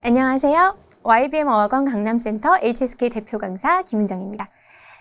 안녕하세요. YBM 어학원 강남센터 HSK 대표 강사 김은정입니다.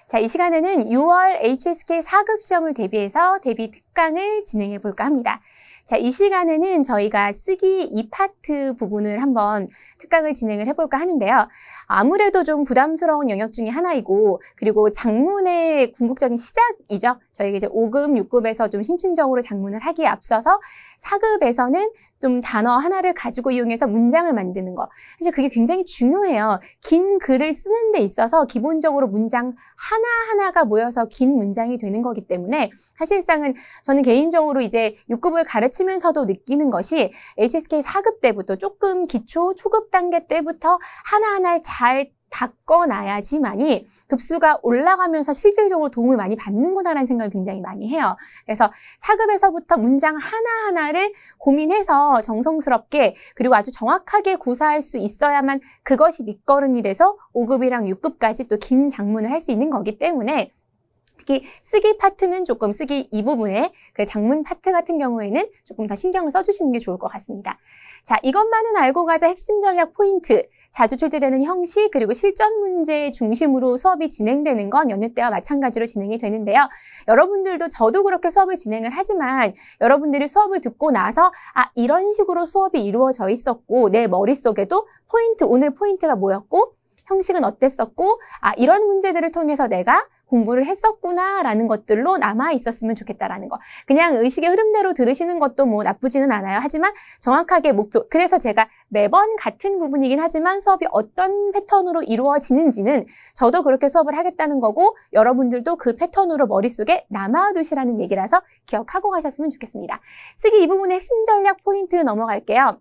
자, 이 시간에는 6월 HSK 4급 시험을 대비해서 대비 특강을 진행해 볼까 합니다. 자, 이 시간에는 저희가 쓰기 이 파트 부분을 한번 특강을 진행을 해볼까 하는데요. 아무래도 좀 부담스러운 영역 중에 하나이고, 그리고 작문의 궁극적인 시작이죠. 저희가 이제 5급, 6급에서 좀 심층적으로 작문을 하기에 앞서서 4급에서는 좀 단어 하나를 가지고 이용해서 문장을 만드는 거. 사실 그게 굉장히 중요해요. 긴 글을 쓰는 데 있어서 기본적으로 문장 하나하나가 모여서 긴 문장이 되는 거기 때문에 사실상은 저는 개인적으로 이제 6급을 가르치면서도 느끼는 것이 HSK 4급 때부터 조금 기초, 초급 단계 때부터 하나하나 잘 닦아놔야지만이 급수가 올라가면서 실질적으로 도움을 많이 받는구나라는 생각을 굉장히 많이 해요. 그래서 4급에서부터 문장 하나하나를 고민해서 정성스럽게 그리고 아주 정확하게 구사할 수 있어야만 그것이 밑거름이 돼서 5급이랑 6급까지 또 긴 장문을 할 수 있는 거기 때문에 특히 쓰기 파트는 조금 쓰기 이 부분에 그 장문 파트 같은 경우에는 조금 더 신경을 써주시는 게 좋을 것 같습니다. 자, 이것만은 알고 가자 핵심 전략 포인트. 자주 출제되는 형식 그리고 실전 문제 중심으로 수업이 진행되는 건 연휴 때와 마찬가지로 진행이 되는데요. 여러분들도 저도 그렇게 수업을 진행을 하지만 여러분들이 수업을 듣고 나서 아 이런 식으로 수업이 이루어져 있었고 내 머릿속에도 포인트 오늘 포인트가 뭐였고 형식은 어땠었고 아 이런 문제들을 통해서 내가 공부를 했었구나라는 것들로 남아 있었으면 좋겠다라는 거. 그냥 의식의 흐름대로 들으시는 것도 뭐 나쁘지는 않아요. 하지만 정확하게 목표. 그래서 제가 매번 같은 부분이긴 하지만 수업이 어떤 패턴으로 이루어지는지는 저도 그렇게 수업을 하겠다는 거고 여러분들도 그 패턴으로 머릿속에 남아 두시라는 얘기라서 기억하고 가셨으면 좋겠습니다. 쓰기 이 부분의 핵심 전략 포인트 넘어갈게요.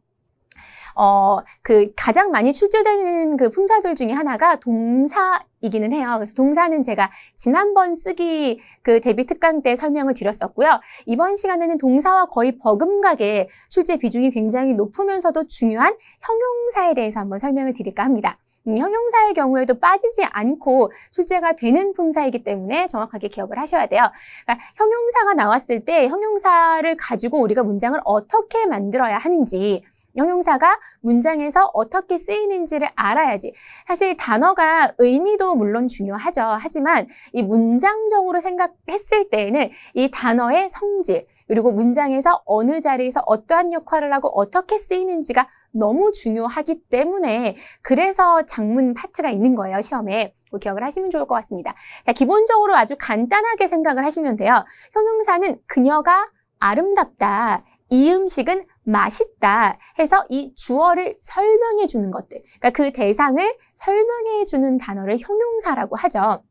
어, 그 가장 많이 출제되는 그 품사들 중에 하나가 동사 이기는 해요. 그래서 동사는 제가 지난번 쓰기 그 데뷔 특강 때 설명을 드렸었고요. 이번 시간에는 동사와 거의 버금가게 출제 비중이 굉장히 높으면서도 중요한 형용사에 대해서 한번 설명을 드릴까 합니다. 음, 형용사의 경우에도 빠지지 않고 출제가 되는 품사이기 때문에 정확하게 기억을 하셔야 돼요. 그러니까 형용사가 나왔을 때 형용사를 가지고 우리가 문장을 어떻게 만들어야 하는지 형용사가 문장에서 어떻게 쓰이는지를 알아야지. 사실 단어가 의미도 물론 중요하죠. 하지만 이 문장적으로 생각했을 때에는 이 단어의 성질, 그리고 문장에서 어느 자리에서 어떠한 역할을 하고 어떻게 쓰이는지가 너무 중요하기 때문에 그래서 장문 파트가 있는 거예요, 시험에. 기억을 하시면 좋을 것 같습니다. 자, 기본적으로 아주 간단하게 생각을 하시면 돼요. 형용사는 그녀가 아름답다. 이 음식은 맛있다 해서 이 주어를 설명해 주는 것들. 그러니까 그 대상을 설명해 주는 단어를 형용사라고 하죠.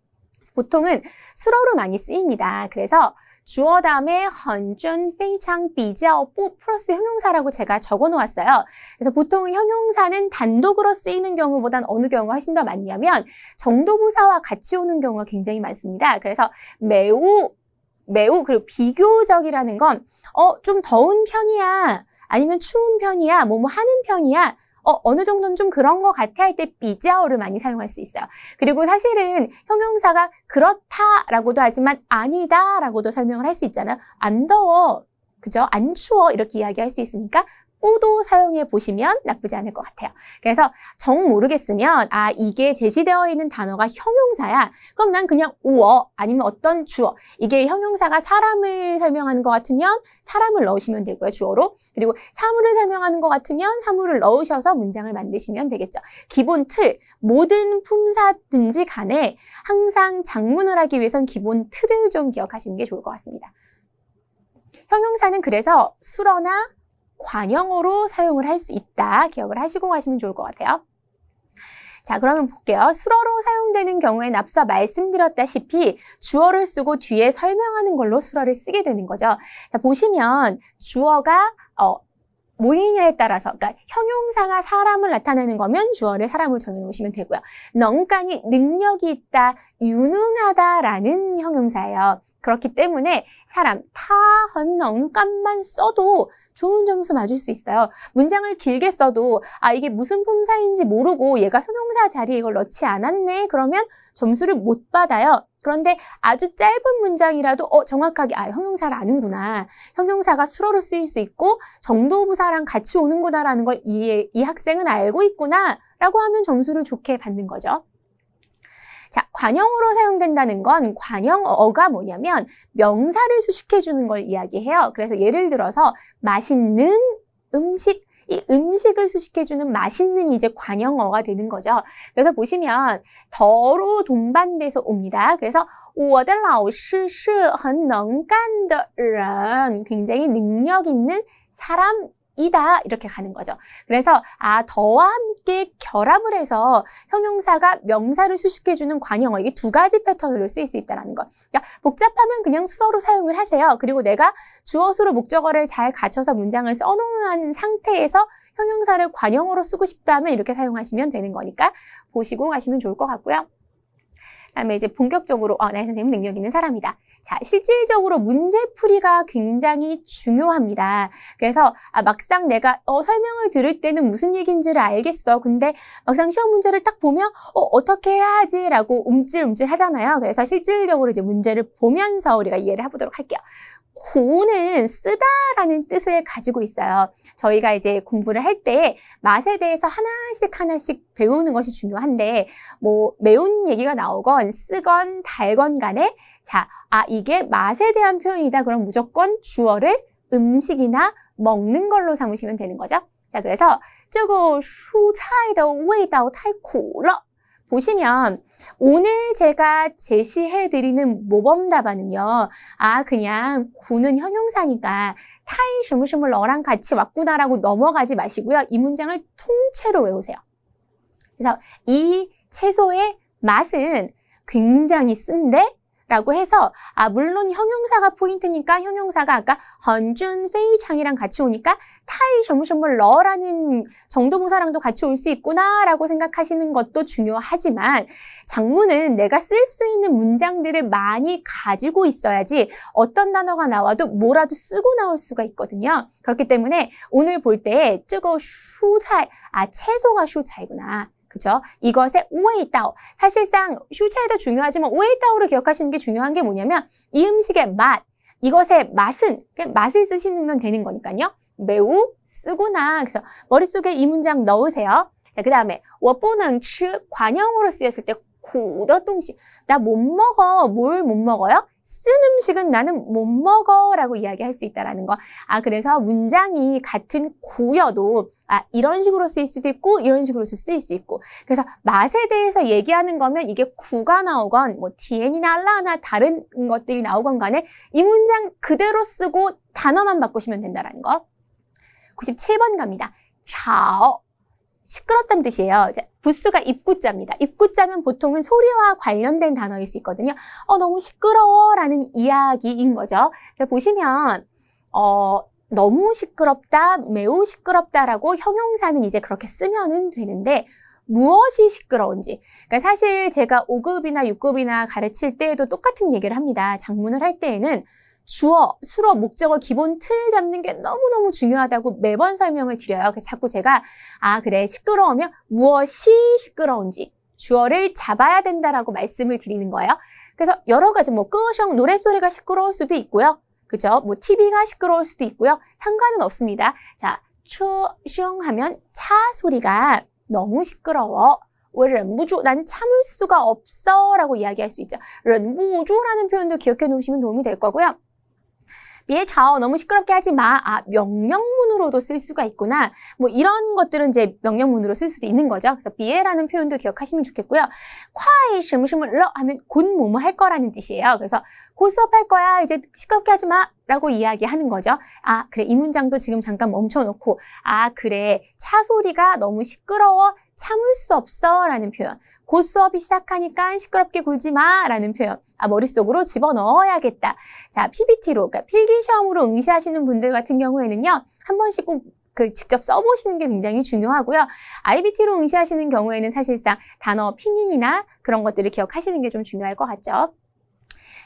보통은 수로로 많이 쓰입니다. 그래서 주어 다음에 헌준, 페이창, 비자오뽀 플러스 형용사라고 제가 적어 놓았어요. 그래서 보통 형용사는 단독으로 쓰이는 경우보단 어느 경우가 훨씬 더 많냐면 정도부사와 같이 오는 경우가 굉장히 많습니다. 그래서 매우 매우 그리고 비교적이라는 건어좀 더운 편이야 아니면 추운 편이야, 뭐뭐 뭐 하는 편이야, 어, 어느 정도는 좀 그런 것 같아 할때 비자어를 많이 사용할 수 있어요. 그리고 사실은 형용사가 그렇다라고도 하지만 아니다라고도 설명을 할 수 있잖아요. 안 더워 그죠? 안 추워 이렇게 이야기할 수 있으니까 뽀도 사용해 보시면 나쁘지 않을 것 같아요. 그래서 정 모르겠으면 아 이게 제시되어 있는 단어가 형용사야. 그럼 난 그냥 우어 아니면 어떤 주어 이게 형용사가 사람을 설명하는 것 같으면 사람을 넣으시면 되고요. 주어로 그리고 사물을 설명하는 것 같으면 사물을 넣으셔서 문장을 만드시면 되겠죠. 기본 틀 모든 품사든지 간에 항상 작문을 하기 위해선 기본 틀을 좀 기억하시는 게 좋을 것 같습니다. 형용사는 그래서 수러나 관형어로 사용을 할 수 있다. 기억을 하시고 가시면 좋을 것 같아요. 자, 그러면 볼게요. 수러로 사용되는 경우엔 앞서 말씀드렸다시피 주어를 쓰고 뒤에 설명하는 걸로 수러를 쓰게 되는 거죠. 자, 보시면 주어가 어, 모이냐에 따라서 그러니까 형용사가 사람을 나타내는 거면 주어를 사람을로 전해놓으시면 되고요. 넝간이 능력이 있다, 유능하다라는 형용사예요. 그렇기 때문에 사람 타헌 넝간만 써도 좋은 점수 맞을 수 있어요. 문장을 길게 써도 아 이게 무슨 품사인지 모르고 얘가 형용사 자리에 이걸 넣지 않았네 그러면 점수를 못 받아요. 그런데 아주 짧은 문장이라도 어 정확하게 아 형용사를 아는구나. 형용사가 수로로 쓰일 수 있고 정도부사랑 같이 오는구나라는 걸이이 학생은 알고 있구나 라고 하면 점수를 좋게 받는 거죠. 자, 관형으로 사용된다는 건 관형어가 뭐냐면 명사를 수식해주는 걸 이야기해요. 그래서 예를 들어서 맛있는 음식 이 음식을 수식해주는 맛있는 이제 관형어가 되는 거죠. 그래서 보시면 더로 동반돼서 옵니다. 그래서 我的老师是很能干的人， 굉장히 능력 있는 사람 이다 이렇게 가는 거죠. 그래서 아 더와 함께 결합을 해서 형용사가 명사를 수식해주는 관형어 이게 두 가지 패턴으로 쓰일 수 있다는 거. 그러니까 복잡하면 그냥 수어로 사용을 하세요. 그리고 내가 주어 수로 목적어를 잘 갖춰서 문장을 써놓은 상태에서 형용사를 관형어로 쓰고 싶다면 이렇게 사용하시면 되는 거니까 보시고 가시면 좋을 것 같고요. 다음에 이제 본격적으로 어, 나의 네, 선생님 능력 있는 사람이다. 자, 실질적으로 문제풀이가 굉장히 중요합니다. 그래서 아, 막상 내가 어, 설명을 들을 때는 무슨 얘기인지를 알겠어. 근데 막상 시험 문제를 딱 보면 어, 어떻게 해야지라고 하 움찔움찔 하잖아요. 그래서 실질적으로 이제 문제를 보면서 우리가 이해를 해보도록 할게요. 고는 쓰다라는 뜻을 가지고 있어요. 저희가 이제 공부를 할 때 맛에 대해서 하나씩 하나씩 배우는 것이 중요한데 뭐 매운 얘기가 나오건 쓰건 달건 간에 자, 아 이게 맛에 대한 표현이다. 그럼 무조건 주어를 음식이나 먹는 걸로 삼으시면 되는 거죠. 자, 그래서 저거 수这个蔬菜的味타이苦러 보시면 오늘 제가 제시해드리는 모범 답안은요. 아 그냥 구는 형용사니까 타이 슈무슈물 너랑 같이 왔구나라고 넘어가지 마시고요. 이 문장을 통째로 외우세요. 그래서 이 채소의 맛은 굉장히 쓴데 라고 해서 아 물론 형용사가 포인트니까 형용사가 아까 헌준 페이창이랑 같이 오니까 타이 셔무셔물 러라는 정도부사랑도 같이 올 수 있구나 라고 생각하시는 것도 중요하지만 장문은 내가 쓸 수 있는 문장들을 많이 가지고 있어야지 어떤 단어가 나와도 뭐라도 쓰고 나올 수가 있거든요 그렇기 때문에 오늘 볼때 뜨거 슈차아 채소가 슈 차이구나 그죠? 렇 이것의 오웨이따오. 사실상 슈차에도 중요하지만 오웨이따오를 기억하시는 게 중요한 게 뭐냐면 이 음식의 맛, 이것의 맛은 그냥 맛을 쓰시면 되는 거니까요. 매우 쓰구나. 그래서 머릿속에 이 문장 넣으세요. 자, 그 다음에 워보는 츠 관형으로 쓰였을 때 고더동식 나못 먹어. 뭘 못 먹어요? 쓴 음식은 나는 못 먹어 라고 이야기할 수 있다는 거. 아 그래서 문장이 같은 구여도 아 이런 식으로 쓰일 수도 있고 이런 식으로 쓸 수 있고 그래서 맛에 대해서 얘기하는 거면 이게 구가 나오건 뭐 디엔이나 라나 다른 것들이 나오건 간에 이 문장 그대로 쓰고 단어만 바꾸시면 된다는 라 거. 97번 갑니다. 炒 시끄럽다는 뜻이에요. 부스가 입구자입니다. 입구자면 보통은 소리와 관련된 단어일 수 있거든요. 어, 너무 시끄러워 라는 이야기인 거죠. 보시면, 어, 너무 시끄럽다, 매우 시끄럽다라고 형용사는 이제 그렇게 쓰면은 되는데, 무엇이 시끄러운지. 그러니까 사실 제가 5급이나 6급이나 가르칠 때에도 똑같은 얘기를 합니다. 작문을 할 때에는 주어, 수로, 목적어 기본 틀 잡는 게 너무너무 중요하다고 매번 설명을 드려요. 그래서 자꾸 제가 아 그래 시끄러우면 무엇이 시끄러운지 주어를 잡아야 된다라고 말씀을 드리는 거예요. 그래서 여러 가지 뭐끄셩 노랫소리가 시끄러울 수도 있고요. 그죠? 뭐 TV가 시끄러울 수도 있고요. 상관은 없습니다. 자, 추숑 하면 차 소리가 너무 시끄러워. 왜忍不住난 참을 수가 없어라고 이야기할 수 있죠. 忍不조라는 표현도 기억해 놓으시면 도움이 될 거고요. 에자어 예, 너무 시끄럽게 하지 마. 아, 명령문으로도 쓸 수가 있구나. 뭐 이런 것들은 이제 명령문으로 쓸 수도 있는 거죠. 그래서 비에라는 표현도 기억하시면 좋겠고요. 콰이 심심을 러 하면 곧 뭐뭐 할 거라는 뜻이에요. 그래서 곧 수업할 거야. 이제 시끄럽게 하지 마. 라고 이야기하는 거죠. 아, 그래. 이 문장도 지금 잠깐 멈춰놓고, 아, 그래. 차 소리가 너무 시끄러워. 참을 수 없어. 라는 표현. 곧 수업이 시작하니까 시끄럽게 굴지 마. 라는 표현. 아, 머릿속으로 집어넣어야겠다. 자, PBT로, 그러니까 필기시험으로 응시하시는 분들 같은 경우에는요. 한 번씩 꼭그 직접 써보시는 게 굉장히 중요하고요. IBT로 응시하시는 경우에는 사실상 단어 핑잉이나 그런 것들을 기억하시는 게 좀 중요할 것 같죠.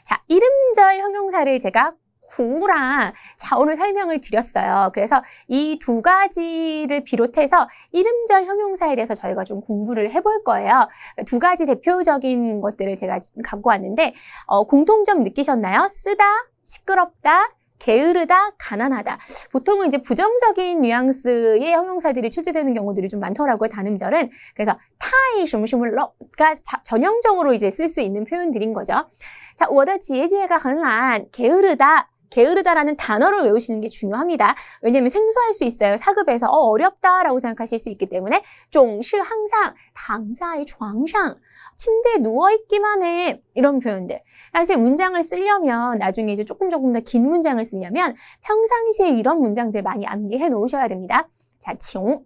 자, 이름절 형용사를 제가 구호랑 자오을 설명을 드렸어요. 그래서 이 두 가지를 비롯해서 이름절 형용사에 대해서 저희가 좀 공부를 해볼 거예요. 두 가지 대표적인 것들을 제가 갖고 왔는데 어, 공통점 느끼셨나요? 쓰다, 시끄럽다, 게으르다, 가난하다. 보통은 이제 부정적인 뉘앙스의 형용사들이 출제되는 경우들이 좀 많더라고요, 단음절은. 그래서 타이, s h u m 러가 전형적으로 이제 쓸 수 있는 표현들인 거죠. 자, 워더 지혜지혜가 가난, 게으르다. 게으르다라는 단어를 외우시는 게 중요합니다. 왜냐하면 생소할 수 있어요. 사급에서 어, 어렵다라고 생각하실 수 있기 때문에 종시 항상 당사의床상 침대에 누워 있기만 해 이런 표현들. 사실 문장을 쓰려면 나중에 이제 조금 조금 더 긴 문장을 쓰려면 평상시에 이런 문장들 많이 암기해 놓으셔야 됩니다. 자, 지 칭.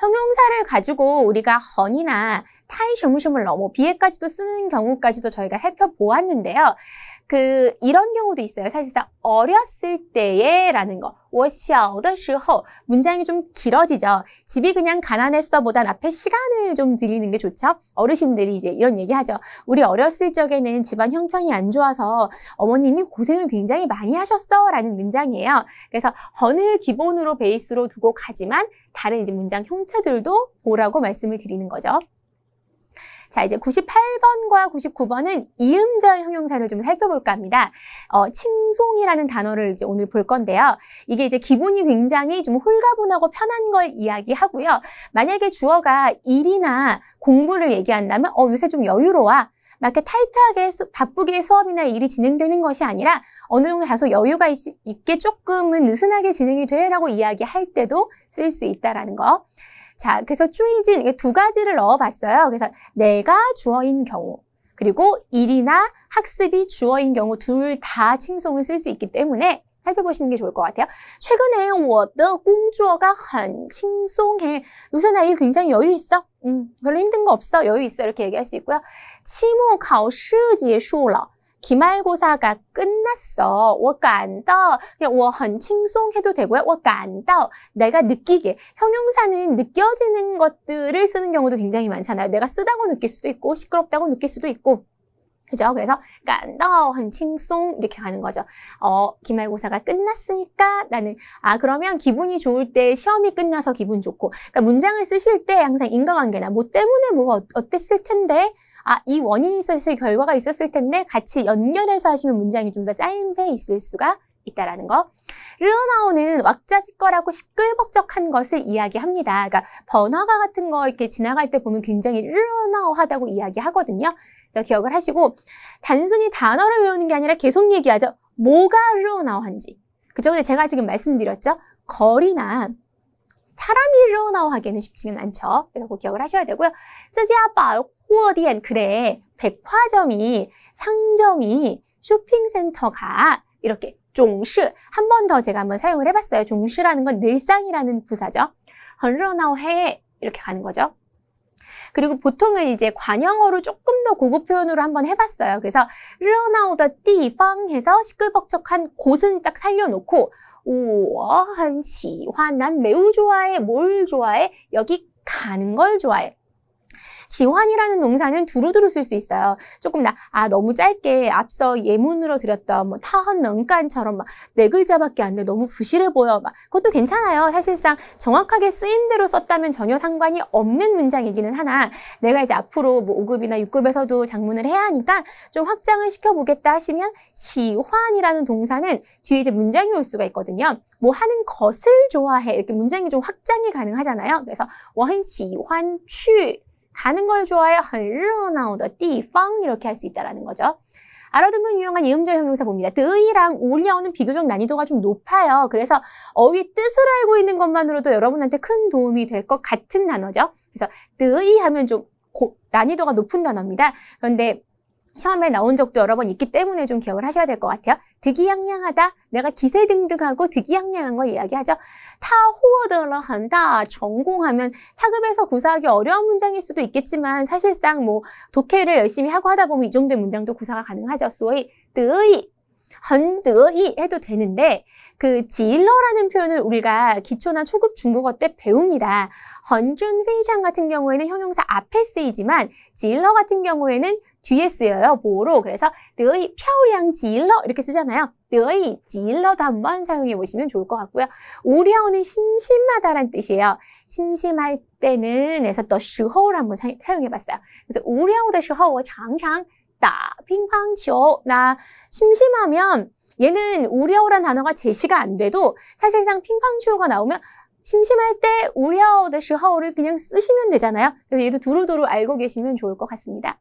형용사를 가지고 우리가 헌이나 타이 쇼무쇼물 너무 비에까지도 쓰는 경우까지도 저희가 살펴보았는데요. 그 이런 경우도 있어요. 사실상 어렸을 때에 라는 거. 我小的时候 문장이 좀 길어지죠. 집이 그냥 가난했어 보단 앞에 시간을 좀 드리는 게 좋죠. 어르신들이 이제 이런 얘기 하죠. 우리 어렸을 적에는 집안 형편이 안 좋아서 어머님이 고생을 굉장히 많이 하셨어 라는 문장이에요. 그래서 헌을 기본으로 베이스로 두고 가지만 다른 이제 문장 형태 상처들도 보라고 말씀을 드리는 거죠. 자, 이제 98번과 99번은 이음절 형용사를 좀 살펴볼까 합니다. 어, 칭송이라는 단어를 이제 오늘 볼 건데요. 이게 이제 기분이 굉장히 좀 홀가분하고 편한 걸 이야기하고요. 만약에 주어가 일이나 공부를 얘기한다면, 어, 요새 좀 여유로워. 막 이렇게 타이트하게 수, 바쁘게 수업이나 일이 진행되는 것이 아니라 어느 정도 다소 여유가 있, 게 조금은 느슨하게 진행이 돼라고 이야기할 때도 쓸 수 있다라는 거. 자, 그래서 추이진 두 가지를 넣어봤어요. 그래서 내가 주어인 경우 그리고 일이나 학습이 주어인 경우 둘 다 칭송을 쓸 수 있기 때문에 살펴보시는 게 좋을 것 같아요. 최근에 워드 的주어가한칭송해 요새 나이 굉장히 여유 있어. 음, 별로 힘든 거 없어. 여유 있어. 이렇게 얘기할 수 있고요. 期末考试结束了. 기말고사가 끝났어. 我感到 그냥 我很轻松해도 되고요. 我感到 내가 느끼게. 형용사는 느껴지는 것들을 쓰는 경우도 굉장히 많잖아요. 내가 쓰다고 느낄 수도 있고 시끄럽다고 느낄 수도 있고 그죠? 그래서 깐다오 한칭송 이렇게 가는 거죠. 어, 기말고사가 끝났으니까 나는 아 그러면 기분이 좋을 때 시험이 끝나서 기분 좋고 그러니까 문장을 쓰실 때 항상 인과관계나 뭐 때문에 뭐가 어땠을 텐데 아, 이 원인이 있었을 결과가 있었을 텐데 같이 연결해서 하시면 문장이 좀 더 짜임새 있을 수가 있다라는 거. 르어나오는 왁자지껄하고 시끌벅적한 것을 이야기합니다. 그러니까 번화가 같은 거 이렇게 지나갈 때 보면 굉장히 르어나오하다고 이야기하거든요. 그래서 기억을 하시고 단순히 단어를 외우는 게 아니라 계속 얘기하죠. 뭐가 르어나오한지 그죠? 에 제가 지금 말씀드렸죠. 거리나 사람이 일어나고 하기는 쉽지는 않죠. 그래서 그 기억을 하셔야 되고요. 쓰지아빠 호어디엔 그래 백화점이 상점이 쇼핑센터가 이렇게 종시 한 번 더 제가 한번 사용을 해봤어요. 종시라는 건 늘상이라는 부사죠. 헌러나오해 이렇게 가는 거죠. 그리고 보통은 이제 관형어로 조금 더 고급 표현으로 한번 해봤어요. 그래서 르어나오다 띠팡 해서 시끌벅적한 곳은 딱 살려놓고 오한 시화 난 매우 좋아해 뭘 좋아해 여기 가는 걸 좋아해 지환이라는 동사는 두루두루 쓸 수 있어요. 조금 나, 아, 너무 짧게 앞서 예문으로 드렸던 뭐 타헌 넌간처럼 막네 글자밖에 안 돼. 너무 부실해 보여. 막 그것도 괜찮아요. 사실상 정확하게 쓰임대로 썼다면 전혀 상관이 없는 문장이기는 하나 내가 이제 앞으로 뭐 5급이나 6급에서도 작문을 해야 하니까 좀 확장을 시켜보겠다 하시면 시환이라는 동사는 뒤에 이제 문장이 올 수가 있거든요. 뭐 하는 것을 좋아해. 이렇게 문장이 좀 확장이 가능하잖아요. 그래서 원시환 취 가는 걸 좋아해요. 러나오的地方 이렇게 할 수 있다라는 거죠. 알아두면 유용한 이음절 형용사 봅니다. 드이랑 올려오는 비교적 난이도가 좀 높아요. 그래서 어휘 뜻을 알고 있는 것만으로도 여러분한테 큰 도움이 될 것 같은 단어죠. 그래서 드이 하면 좀 고, 난이도가 높은 단어입니다. 그런데 시험에 나온 적도 여러 번 있기 때문에 좀 기억을 하셔야 될 것 같아요. 득이양양하다. 내가 기세등등하고 득이양양한 걸 이야기하죠. 타호어들러한다. 전공하면 사급에서 구사하기 어려운 문장일 수도 있겠지만 사실상 뭐 독해를 열심히 하고 하다 보면 이 정도의 문장도 구사가 가능하죠. 소위 득이 很드意 해도 되는데 그 지일러라는 표현을 우리가 기초나 초급 중국어 때 배웁니다. 헌준 회장 같은 경우에는 형용사 앞에 쓰이지만 지일러 같은 경우에는 뒤에 쓰여요. 뭐로 그래서 너의 표량 지일러 이렇게 쓰잖아요. 너의 지일러도 한번 사용해 보시면 좋을 것 같고요. 오려오는 심심하다는 뜻이에요. 심심할 때는 에서 더 슈호를 한번 사용해 봤어요. 그래서 오려오다 슈호워 장장 打핑팡쇼나 심심하면 얘는 우려오란 단어가 제시가 안 돼도 사실상 핑팡쇼가 나오면 심심할 때우려오的时우를 그냥 쓰시면 되잖아요. 그래서 얘도 두루두루 알고 계시면 좋을 것 같습니다.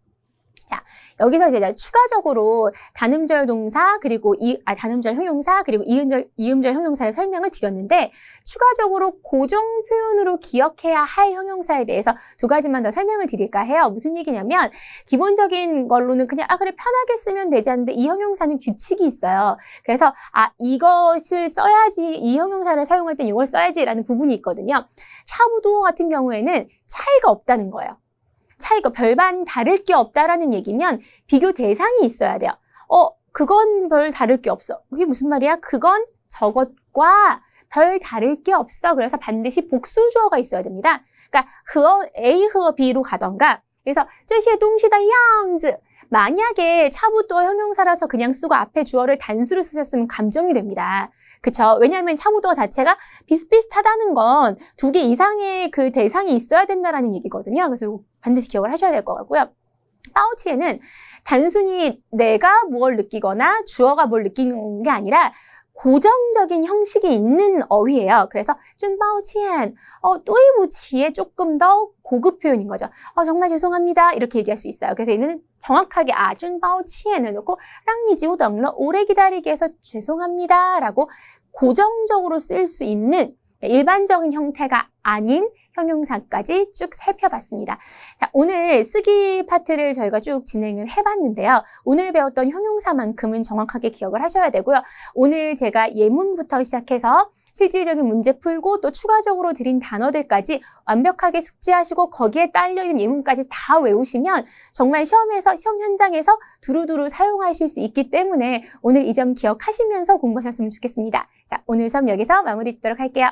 자, 여기서 이제 추가적으로 단음절 동사 그리고 이 아, 단음절 형용사 그리고 이음절 이음절 형용사를 설명을 드렸는데 추가적으로 고정 표현으로 기억해야 할 형용사에 대해서 두 가지만 더 설명을 드릴까 해요. 무슨 얘기냐면 기본적인 걸로는 그냥 아 그래 편하게 쓰면 되지 않는데 이 형용사는 규칙이 있어요. 그래서 아 이것을 써야지 이 형용사를 사용할 땐 이걸 써야지라는 부분이 있거든요. 샤부도 같은 경우에는 차이가 없다는 거예요. 차이가 별반 다를 게 없다라는 얘기면 비교 대상이 있어야 돼요. 어, 그건 별 다를 게 없어. 그게 무슨 말이야? 그건 저것과 별 다를 게 없어. 그래서 반드시 복수주어가 있어야 됩니다. 그러니까 흐어 A 흐어 B로 가던가 그래서 这些 동시다 양즈 만약에 차부터 형용사라서 그냥 쓰고 앞에 주어를 단수로 쓰셨으면 감정이 됩니다. 그쵸? 왜냐하면 참호도 자체가 비슷비슷하다는 건 두 개 이상의 그 대상이 있어야 된다라는 얘기거든요. 그래서 이거 반드시 기억을 하셔야 될 것 같고요. 파우치에는 단순히 내가 뭘 느끼거나 주어가 뭘 느끼는 게 아니라 고정적인 형식이 있는 어휘예요. 그래서 준바오치엔, 어, 또이무치에 조금 더 고급 표현인 거죠. 어, 정말 죄송합니다. 이렇게 얘기할 수 있어요. 그래서 얘는 정확하게 아, 준바오치엔을 놓고 랑니지우 덩러 오래 기다리게 해서 죄송합니다. 라고 고정적으로 쓸 수 있는 네, 일반적인 형태가 아닌 형용사까지 쭉 살펴봤습니다. 자, 오늘 쓰기 파트를 저희가 쭉 진행을 해봤는데요. 오늘 배웠던 형용사만큼은 정확하게 기억을 하셔야 되고요. 오늘 제가 예문부터 시작해서 실질적인 문제 풀고 또 추가적으로 드린 단어들까지 완벽하게 숙지하시고 거기에 딸려있는 예문까지 다 외우시면 정말 시험에서, 시험 현장에서 두루두루 사용하실 수 있기 때문에 오늘 이 점 기억하시면서 공부하셨으면 좋겠습니다. 자, 오늘 수업 여기서 마무리 짓도록 할게요.